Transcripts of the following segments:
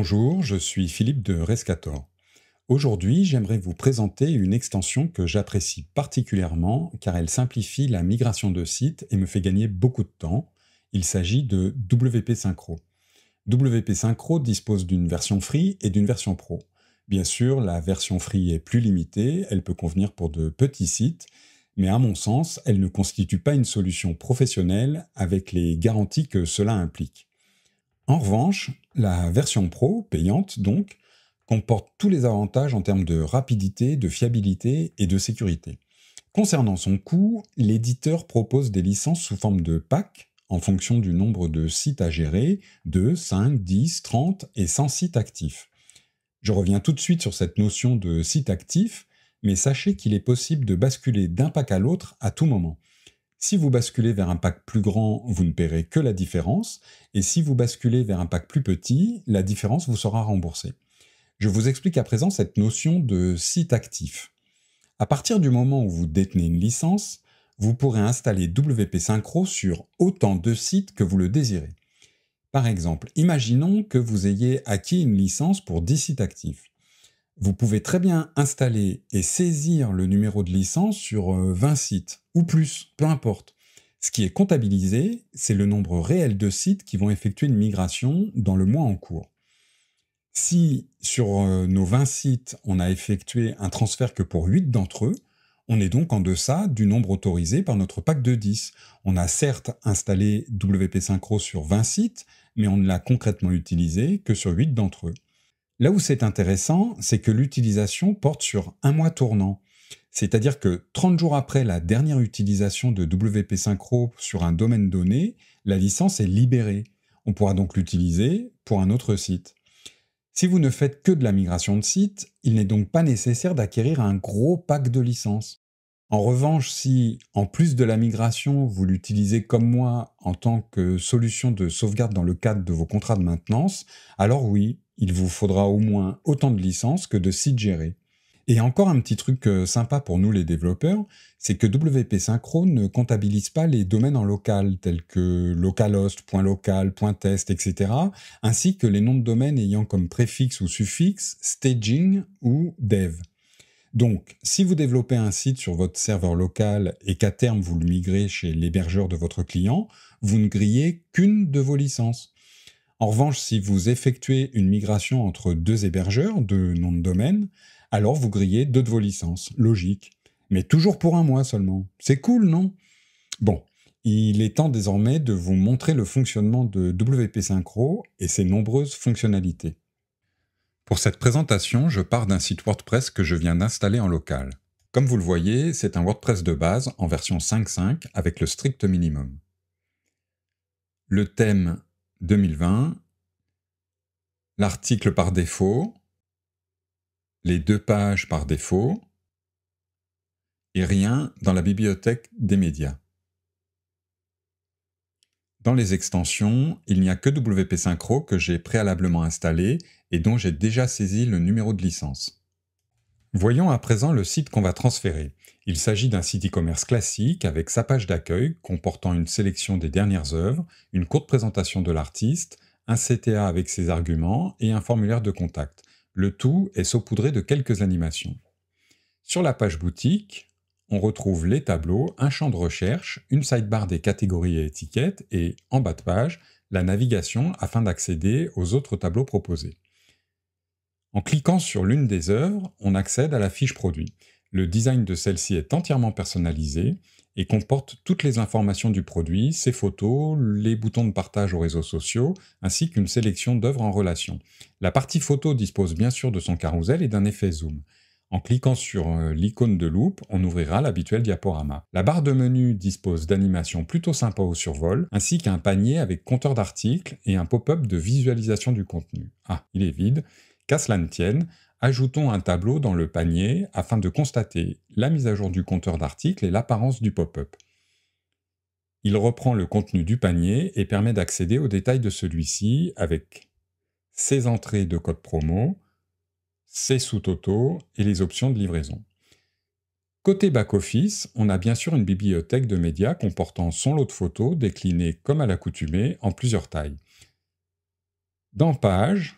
Bonjour, je suis Philippe de Rescator. Aujourd'hui, j'aimerais vous présenter une extension que j'apprécie particulièrement car elle simplifie la migration de sites et me fait gagner beaucoup de temps. Il s'agit de WP Synchro. WP Synchro dispose d'une version free et d'une version pro. Bien sûr, la version free est plus limitée, elle peut convenir pour de petits sites, mais à mon sens, elle ne constitue pas une solution professionnelle avec les garanties que cela implique. En revanche, la version Pro, payante donc, comporte tous les avantages en termes de rapidité, de fiabilité et de sécurité. Concernant son coût, l'éditeur propose des licences sous forme de packs en fonction du nombre de sites à gérer, de 5, 10, 30 et 100 sites actifs. Je reviens tout de suite sur cette notion de site actif, mais sachez qu'il est possible de basculer d'un pack à l'autre à tout moment. Si vous basculez vers un pack plus grand, vous ne paierez que la différence, et si vous basculez vers un pack plus petit, la différence vous sera remboursée. Je vous explique à présent cette notion de site actif. À partir du moment où vous détenez une licence, vous pourrez installer WP Synchro sur autant de sites que vous le désirez. Par exemple, imaginons que vous ayez acquis une licence pour 10 sites actifs. Vous pouvez très bien installer et saisir le numéro de licence sur 20 euh, sites, ou plus, peu importe. Ce qui est comptabilisé, c'est le nombre réel de sites qui vont effectuer une migration dans le mois en cours. Si sur euh, nos 20 sites, on a effectué un transfert que pour 8 d'entre eux, on est donc en deçà du nombre autorisé par notre pack de 10. On a certes installé WP Synchro sur 20 sites, mais on ne l'a concrètement utilisé que sur 8 d'entre eux. Là où c'est intéressant, c'est que l'utilisation porte sur un mois tournant. C'est-à-dire que 30 jours après la dernière utilisation de WP Synchro sur un domaine donné, la licence est libérée. On pourra donc l'utiliser pour un autre site. Si vous ne faites que de la migration de site, il n'est donc pas nécessaire d'acquérir un gros pack de licences. En revanche, si en plus de la migration, vous l'utilisez comme moi en tant que solution de sauvegarde dans le cadre de vos contrats de maintenance, alors oui, il vous faudra au moins autant de licences que de sites gérés. Et encore un petit truc euh, sympa pour nous les développeurs, c'est que WP Synchro ne comptabilise pas les domaines en local tels que localhost, local, test, etc., ainsi que les noms de domaines ayant comme préfixe ou suffixe staging ou dev. Donc, si vous développez un site sur votre serveur local et qu'à terme vous le migrez chez l'hébergeur de votre client, vous ne grillez qu'une de vos licences. En revanche, si vous effectuez une migration entre deux hébergeurs de noms de domaine, alors vous grillez deux de vos licences. Logique. Mais toujours pour un mois seulement. C'est cool, non Bon, il est temps désormais de vous montrer le fonctionnement de WP Synchro et ses nombreuses fonctionnalités. Pour cette présentation, je pars d'un site WordPress que je viens d'installer en local. Comme vous le voyez, c'est un WordPress de base en version 5.5 avec le strict minimum. Le thème 2020, l'article par défaut, les deux pages par défaut, et rien dans la bibliothèque des médias. Dans les extensions, il n'y a que WP Synchro que j'ai préalablement installé et dont j'ai déjà saisi le numéro de licence. Voyons à présent le site qu'on va transférer. Il s'agit d'un site e-commerce classique avec sa page d'accueil comportant une sélection des dernières œuvres, une courte présentation de l'artiste, un CTA avec ses arguments et un formulaire de contact. Le tout est saupoudré de quelques animations. Sur la page boutique, on retrouve les tableaux, un champ de recherche, une sidebar des catégories et étiquettes et, en bas de page, la navigation afin d'accéder aux autres tableaux proposés. En cliquant sur l'une des œuvres, on accède à la fiche produit. Le design de celle-ci est entièrement personnalisé et comporte toutes les informations du produit, ses photos, les boutons de partage aux réseaux sociaux, ainsi qu'une sélection d'œuvres en relation. La partie photo dispose bien sûr de son carrousel et d'un effet zoom. En cliquant sur euh, l'icône de loupe, on ouvrira l'habituel diaporama. La barre de menu dispose d'animations plutôt sympas au survol, ainsi qu'un panier avec compteur d'articles et un pop-up de visualisation du contenu. Ah, il est vide. Qu'à cela ne tienne, ajoutons un tableau dans le panier afin de constater la mise à jour du compteur d'articles et l'apparence du pop-up. Il reprend le contenu du panier et permet d'accéder aux détails de celui-ci avec ses entrées de code promo, ses sous-totaux et les options de livraison. Côté back-office, on a bien sûr une bibliothèque de médias comportant son lot de photos déclinées comme à l'accoutumée en plusieurs tailles. Dans Page,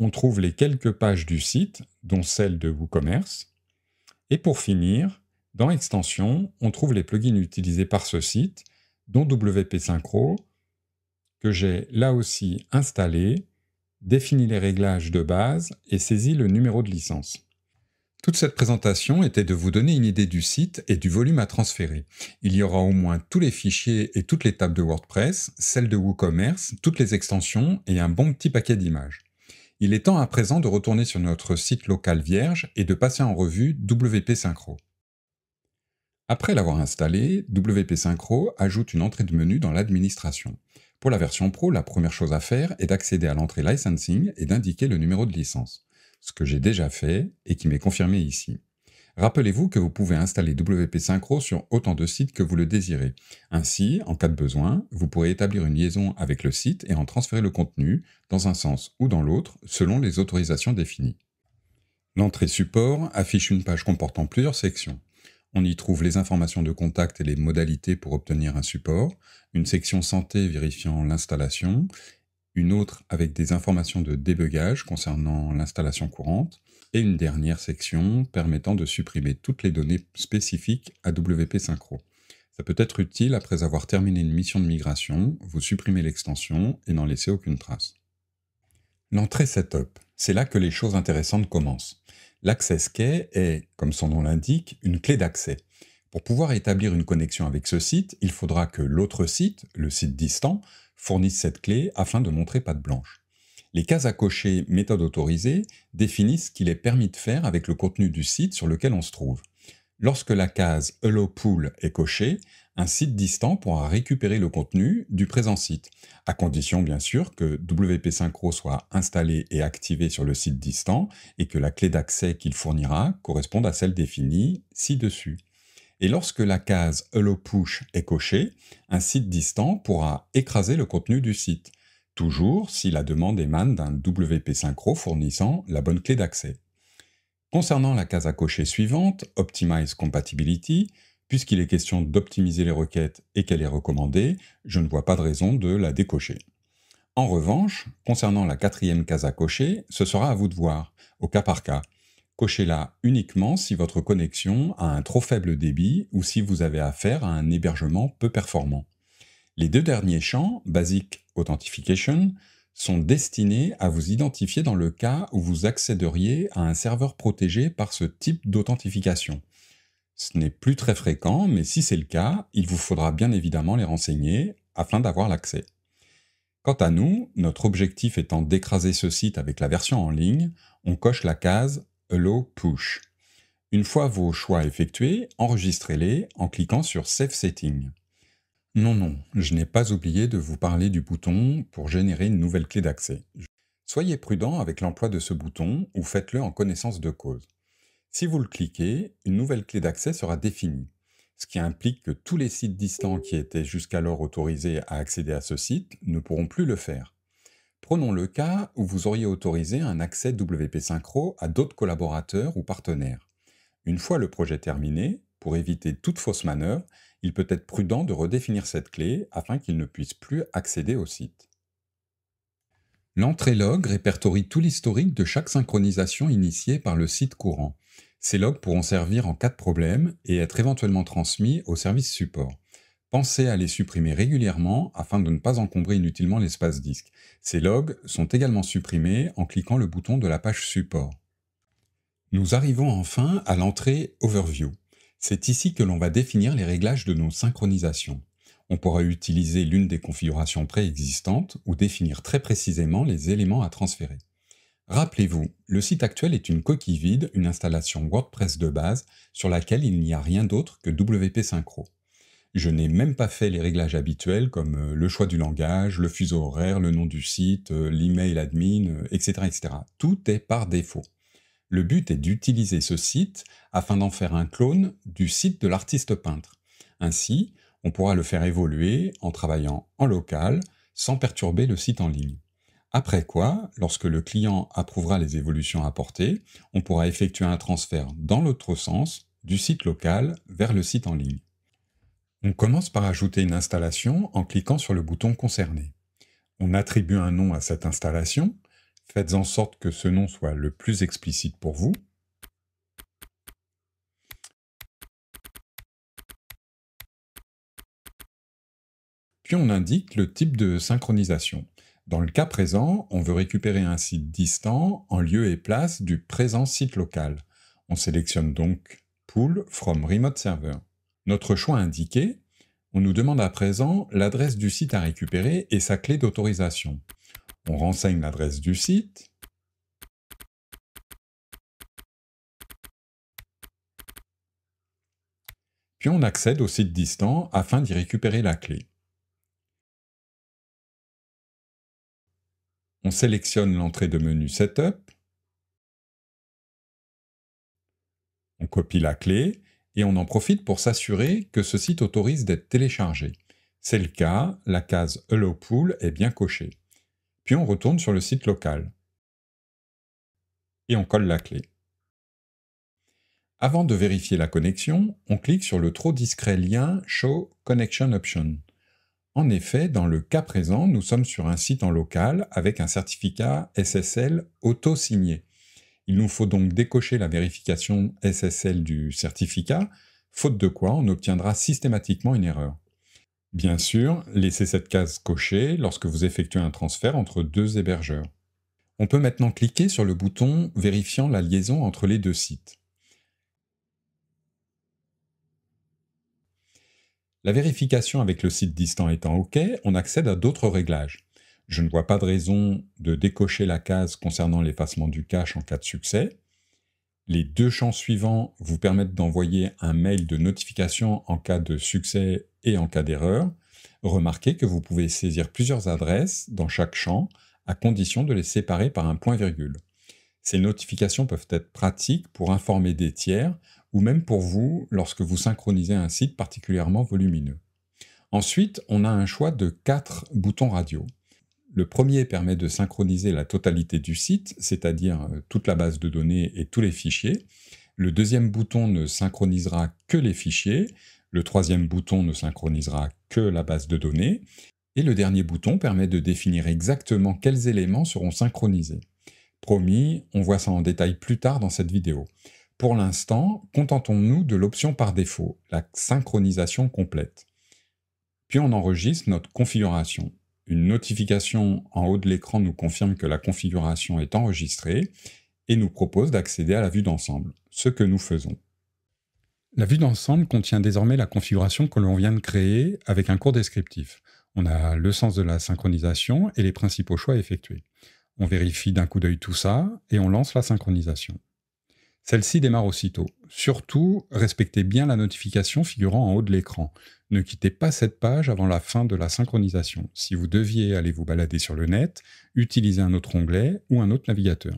on trouve les quelques pages du site, dont celle de WooCommerce. Et pour finir, dans Extensions, on trouve les plugins utilisés par ce site, dont WP Synchro, que j'ai là aussi installé, défini les réglages de base et saisi le numéro de licence. Toute cette présentation était de vous donner une idée du site et du volume à transférer. Il y aura au moins tous les fichiers et toutes les tables de WordPress, celles de WooCommerce, toutes les extensions et un bon petit paquet d'images. Il est temps à présent de retourner sur notre site local vierge et de passer en revue WP Synchro. Après l'avoir installé, WP Synchro ajoute une entrée de menu dans l'administration. Pour la version Pro, la première chose à faire est d'accéder à l'entrée Licensing et d'indiquer le numéro de licence, ce que j'ai déjà fait et qui m'est confirmé ici. Rappelez-vous que vous pouvez installer WP Synchro sur autant de sites que vous le désirez. Ainsi, en cas de besoin, vous pourrez établir une liaison avec le site et en transférer le contenu dans un sens ou dans l'autre selon les autorisations définies. L'entrée support affiche une page comportant plusieurs sections. On y trouve les informations de contact et les modalités pour obtenir un support, une section santé vérifiant l'installation, une autre avec des informations de débugage concernant l'installation courante, et une dernière section permettant de supprimer toutes les données spécifiques à WP Synchro. Ça peut être utile après avoir terminé une mission de migration, vous supprimez l'extension et n'en laissez aucune trace. L'entrée Setup, c'est là que les choses intéressantes commencent. L'Access Key est, comme son nom l'indique, une clé d'accès. Pour pouvoir établir une connexion avec ce site, il faudra que l'autre site, le site distant, fournisse cette clé afin de montrer pas de blanche. Les cases à cocher méthode autorisée définissent ce qu'il est permis de faire avec le contenu du site sur lequel on se trouve. Lorsque la case Hello Pool est cochée, un site distant pourra récupérer le contenu du présent site, à condition bien sûr que WP Synchro soit installé et activé sur le site distant et que la clé d'accès qu'il fournira corresponde à celle définie ci-dessus. Et lorsque la case Hello Push est cochée, un site distant pourra écraser le contenu du site, toujours si la demande émane d'un WP Synchro fournissant la bonne clé d'accès. Concernant la case à cocher suivante, Optimize Compatibility, puisqu'il est question d'optimiser les requêtes et qu'elle est recommandée, je ne vois pas de raison de la décocher. En revanche, concernant la quatrième case à cocher, ce sera à vous de voir, au cas par cas. Cochez-la uniquement si votre connexion a un trop faible débit ou si vous avez affaire à un hébergement peu performant. Les deux derniers champs, Basic Authentification, sont destinés à vous identifier dans le cas où vous accéderiez à un serveur protégé par ce type d'authentification. Ce n'est plus très fréquent, mais si c'est le cas, il vous faudra bien évidemment les renseigner afin d'avoir l'accès. Quant à nous, notre objectif étant d'écraser ce site avec la version en ligne, on coche la case Allow Push. Une fois vos choix effectués, enregistrez-les en cliquant sur Save Settings. Non, non, je n'ai pas oublié de vous parler du bouton pour générer une nouvelle clé d'accès. Soyez prudent avec l'emploi de ce bouton ou faites-le en connaissance de cause. Si vous le cliquez, une nouvelle clé d'accès sera définie, ce qui implique que tous les sites distants qui étaient jusqu'alors autorisés à accéder à ce site ne pourront plus le faire. Prenons le cas où vous auriez autorisé un accès WP Synchro à d'autres collaborateurs ou partenaires. Une fois le projet terminé, pour éviter toute fausse manœuvre, il peut être prudent de redéfinir cette clé afin qu'il ne puisse plus accéder au site. L'entrée log répertorie tout l'historique de chaque synchronisation initiée par le site courant. Ces logs pourront servir en cas de problème et être éventuellement transmis au service support. Pensez à les supprimer régulièrement afin de ne pas encombrer inutilement l'espace disque. Ces logs sont également supprimés en cliquant le bouton de la page support. Nous arrivons enfin à l'entrée Overview. C'est ici que l'on va définir les réglages de nos synchronisations. On pourra utiliser l'une des configurations préexistantes ou définir très précisément les éléments à transférer. Rappelez-vous, le site actuel est une coquille vide, une installation WordPress de base sur laquelle il n'y a rien d'autre que WP Synchro. Je n'ai même pas fait les réglages habituels comme euh, le choix du langage, le fuseau horaire, le nom du site, euh, l'email admin, etc., euh, etc. Tout est par défaut. Le but est d'utiliser ce site afin d'en faire un clone du site de l'artiste peintre. Ainsi, on pourra le faire évoluer en travaillant en local sans perturber le site en ligne. Après quoi, lorsque le client approuvera les évolutions apportées, on pourra effectuer un transfert dans l'autre sens du site local vers le site en ligne. On commence par ajouter une installation en cliquant sur le bouton concerné. On attribue un nom à cette installation Faites en sorte que ce nom soit le plus explicite pour vous. Puis on indique le type de synchronisation. Dans le cas présent, on veut récupérer un site distant en lieu et place du présent site local. On sélectionne donc Pool from Remote Server. Notre choix indiqué, on nous demande à présent l'adresse du site à récupérer et sa clé d'autorisation. On renseigne l'adresse du site. Puis on accède au site distant afin d'y récupérer la clé. On sélectionne l'entrée de menu Setup. On copie la clé et on en profite pour s'assurer que ce site autorise d'être téléchargé. C'est le cas, la case Hello Pool est bien cochée on retourne sur le site local. Et on colle la clé. Avant de vérifier la connexion, on clique sur le trop discret lien Show Connection Option. En effet, dans le cas présent, nous sommes sur un site en local avec un certificat SSL auto-signé. Il nous faut donc décocher la vérification SSL du certificat, faute de quoi on obtiendra systématiquement une erreur. Bien sûr, laissez cette case cochée lorsque vous effectuez un transfert entre deux hébergeurs. On peut maintenant cliquer sur le bouton vérifiant la liaison entre les deux sites. La vérification avec le site distant étant OK, on accède à d'autres réglages. Je ne vois pas de raison de décocher la case concernant l'effacement du cache en cas de succès. Les deux champs suivants vous permettent d'envoyer un mail de notification en cas de succès et en cas d'erreur. Remarquez que vous pouvez saisir plusieurs adresses dans chaque champ à condition de les séparer par un point-virgule. Ces notifications peuvent être pratiques pour informer des tiers ou même pour vous lorsque vous synchronisez un site particulièrement volumineux. Ensuite, on a un choix de quatre boutons radio. Le premier permet de synchroniser la totalité du site, c'est-à-dire euh, toute la base de données et tous les fichiers. Le deuxième bouton ne synchronisera que les fichiers. Le troisième bouton ne synchronisera que la base de données. Et le dernier bouton permet de définir exactement quels éléments seront synchronisés. Promis, on voit ça en détail plus tard dans cette vidéo. Pour l'instant, contentons-nous de l'option par défaut, la synchronisation complète. Puis on enregistre notre configuration. Une notification en haut de l'écran nous confirme que la configuration est enregistrée et nous propose d'accéder à la vue d'ensemble, ce que nous faisons. La vue d'ensemble contient désormais la configuration que l'on vient de créer avec un cours descriptif. On a le sens de la synchronisation et les principaux choix effectués. On vérifie d'un coup d'œil tout ça et on lance la synchronisation. Celle-ci démarre aussitôt. Surtout, respectez bien la notification figurant en haut de l'écran. Ne quittez pas cette page avant la fin de la synchronisation. Si vous deviez aller vous balader sur le net, utilisez un autre onglet ou un autre navigateur.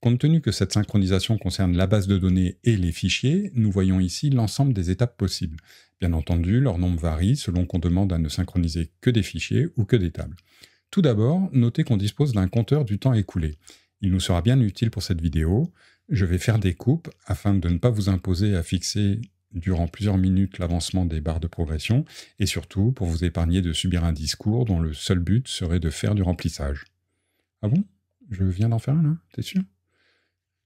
Compte tenu que cette synchronisation concerne la base de données et les fichiers, nous voyons ici l'ensemble des étapes possibles. Bien entendu, leur nombre varie selon qu'on demande à ne synchroniser que des fichiers ou que des tables. Tout d'abord, notez qu'on dispose d'un compteur du temps écoulé. Il nous sera bien utile pour cette vidéo. Je vais faire des coupes afin de ne pas vous imposer à fixer durant plusieurs minutes l'avancement des barres de progression et surtout pour vous épargner de subir un discours dont le seul but serait de faire du remplissage. Ah bon Je viens d'en faire un là T'es sûr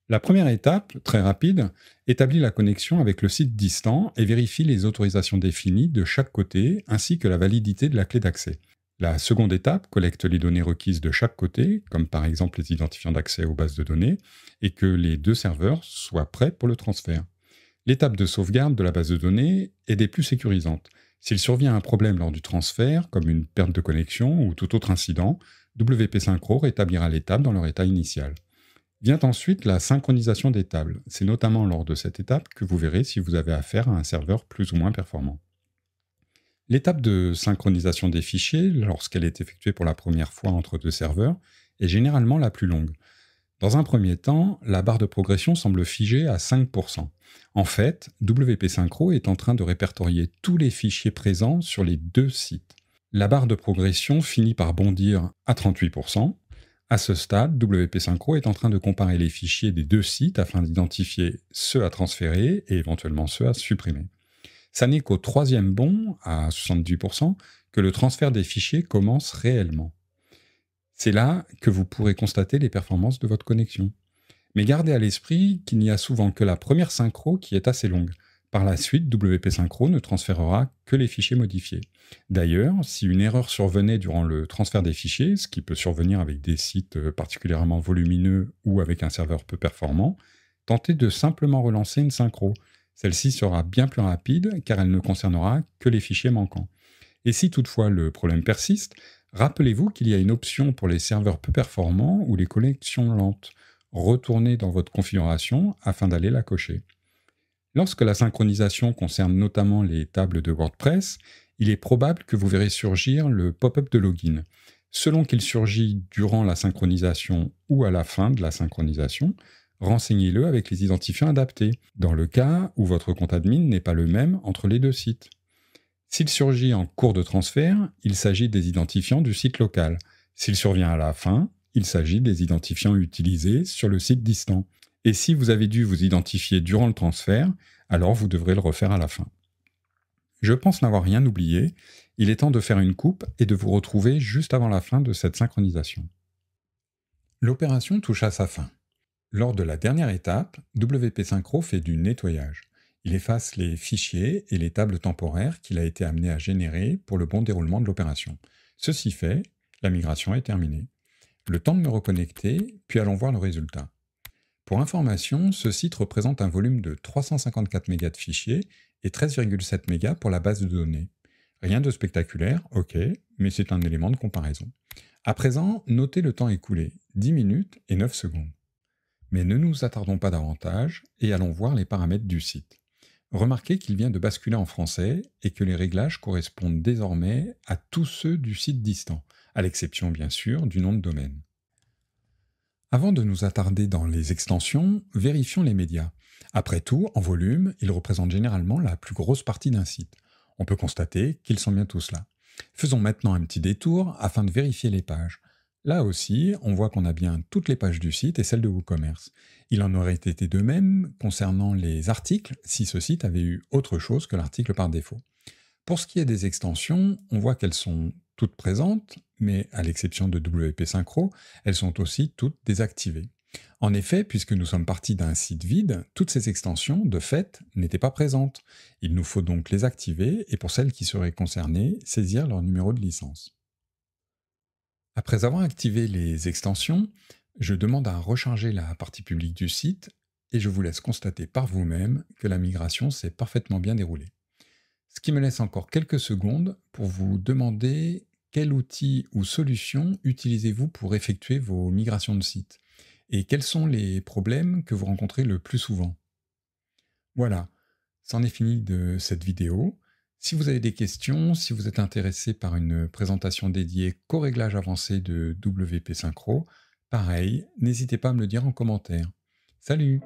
La première étape, très rapide, établit la connexion avec le site distant et vérifie les autorisations définies de chaque côté ainsi que la validité de la clé d'accès. La seconde étape collecte les données requises de chaque côté, comme par exemple les identifiants d'accès aux bases de données, et que les deux serveurs soient prêts pour le transfert. L'étape de sauvegarde de la base de données est des plus sécurisantes. S'il survient un problème lors du transfert, comme une perte de connexion ou tout autre incident, WP Synchro rétablira l'étape dans leur état initial. Vient ensuite la synchronisation des tables. C'est notamment lors de cette étape que vous verrez si vous avez affaire à un serveur plus ou moins performant. L'étape de synchronisation des fichiers, lorsqu'elle est effectuée pour la première fois entre deux serveurs, est généralement la plus longue. Dans un premier temps, la barre de progression semble figée à 5%. En fait, WP Synchro est en train de répertorier tous les fichiers présents sur les deux sites. La barre de progression finit par bondir à 38%. À ce stade, WP Synchro est en train de comparer les fichiers des deux sites afin d'identifier ceux à transférer et éventuellement ceux à supprimer. Ça n'est qu'au troisième bond, à 78%, que le transfert des fichiers commence réellement. C'est là que vous pourrez constater les performances de votre connexion. Mais gardez à l'esprit qu'il n'y a souvent que la première synchro qui est assez longue. Par la suite, WP Synchro ne transférera que les fichiers modifiés. D'ailleurs, si une erreur survenait durant le transfert des fichiers, ce qui peut survenir avec des sites euh, particulièrement volumineux ou avec un serveur peu performant, tentez de simplement relancer une synchro. Celle-ci sera bien plus rapide car elle ne concernera que les fichiers manquants. Et si toutefois le problème persiste, Rappelez-vous qu'il y a une option pour les serveurs peu performants ou les connexions lentes. Retournez dans votre configuration afin d'aller la cocher. Lorsque la synchronisation concerne notamment les tables de WordPress, il est probable que vous verrez surgir le pop-up de login. Selon qu'il surgit durant la synchronisation ou à la fin de la synchronisation, renseignez-le avec les identifiants adaptés, dans le cas où votre compte admin n'est pas le même entre les deux sites. S'il surgit en cours de transfert, il s'agit des identifiants du site local. S'il survient à la fin, il s'agit des identifiants utilisés sur le site distant. Et si vous avez dû vous identifier durant le transfert, alors vous devrez le refaire à la fin. Je pense n'avoir rien oublié, il est temps de faire une coupe et de vous retrouver juste avant la fin de cette synchronisation. L'opération touche à sa fin. Lors de la dernière étape, WP Synchro fait du nettoyage. Il efface les fichiers et les tables temporaires qu'il a été amené à générer pour le bon déroulement de l'opération. Ceci fait, la migration est terminée. Le temps de me reconnecter, puis allons voir le résultat. Pour information, ce site représente un volume de 354 mégas de fichiers et 13,7 mégas pour la base de données. Rien de spectaculaire, ok, mais c'est un élément de comparaison. À présent, notez le temps écoulé, 10 minutes et 9 secondes. Mais ne nous attardons pas davantage et allons voir les paramètres du site. Remarquez qu'il vient de basculer en français et que les réglages correspondent désormais à tous ceux du site distant, à l'exception bien sûr du nom de domaine. Avant de nous attarder dans les extensions, vérifions les médias. Après tout, en volume, ils représentent généralement la plus grosse partie d'un site. On peut constater qu'ils sont bien tous là. Faisons maintenant un petit détour afin de vérifier les pages. Là aussi, on voit qu'on a bien toutes les pages du site et celles de WooCommerce. Il en aurait été de même concernant les articles si ce site avait eu autre chose que l'article par défaut. Pour ce qui est des extensions, on voit qu'elles sont toutes présentes, mais à l'exception de WP Synchro, elles sont aussi toutes désactivées. En effet, puisque nous sommes partis d'un site vide, toutes ces extensions, de fait, n'étaient pas présentes. Il nous faut donc les activer et pour celles qui seraient concernées, saisir leur numéro de licence. Après avoir activé les extensions, je demande à recharger la partie publique du site et je vous laisse constater par vous-même que la migration s'est parfaitement bien déroulée. Ce qui me laisse encore quelques secondes pour vous demander quel outil ou solution utilisez-vous pour effectuer vos migrations de site et quels sont les problèmes que vous rencontrez le plus souvent. Voilà, c'en est fini de cette vidéo. Si vous avez des questions, si vous êtes intéressé par une présentation dédiée qu'au réglage avancé de WP Synchro, pareil, n'hésitez pas à me le dire en commentaire. Salut